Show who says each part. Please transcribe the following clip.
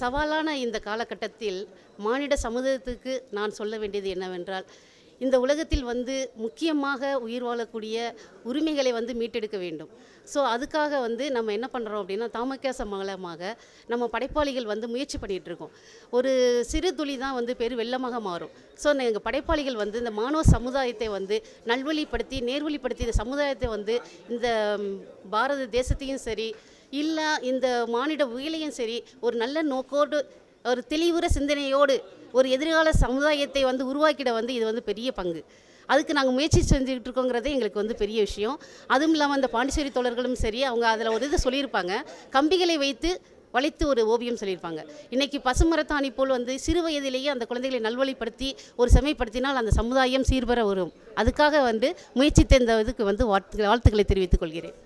Speaker 1: சவாலான இந்த காலகட்டத்தில் மானிட சமுதாயத்துக்கு நான் சொல்ல வேண்டியது என்னவென்றால் இந்த உலகத்தில் வந்து முக்கியமாக உயிர் வாழக்கூடிய உரிமைகளை வந்து மீட்டெடுக்க வேண்டும் ஸோ அதுக்காக வந்து நம்ம என்ன பண்ணுறோம் அப்படின்னா தாமக்கேச சமூகமாக நம்ம படைப்பாளிகள் வந்து முயற்சி பண்ணிகிட்ருக்கோம் ஒரு சிறு துளி தான் வந்து பெரு வெள்ளமாக மாறும் ஸோ எங்கள் படைப்பாளிகள் வந்து இந்த மாணவ சமுதாயத்தை வந்து நல்வழிப்படுத்தி நேர்வழிப்படுத்தி இந்த சமுதாயத்தை வந்து இந்த பாரத தேசத்தையும் சரி இல்லை இந்த மானிட உயிலையும் சரி ஒரு நல்ல நோக்கோடு ஒரு தெளிவுற சிந்தனையோடு ஒரு எதிர்கால சமுதாயத்தை வந்து உருவாக்கிட வந்து இது வந்து பெரிய பங்கு அதுக்கு நாங்கள் முயற்சி செஞ்சுக்கிட்டு இருக்கோங்கிறதே எங்களுக்கு வந்து பெரிய விஷயம் அதுவும் இல்லாமல் அந்த பாண்டிச்சேரி தோழர்களும் சரி அவங்க அதில் ஒரு இது சொல்லியிருப்பாங்க கம்பிகளை வைத்து வளைத்து ஒரு ஓவியம் சொல்லியிருப்பாங்க இன்றைக்கி பசுமரத்தாணி போல் வந்து சிறு வயதிலேயே அந்த குழந்தைகளை நல்வழிப்படுத்தி ஒரு செமைப்படுத்தினால் அந்த சமுதாயம் சீர்பெற வரும் அதுக்காக வந்து முயற்சி தந்த இதுக்கு வந்து வாழ்த்துக்களை
Speaker 2: தெரிவித்துக் கொள்கிறேன்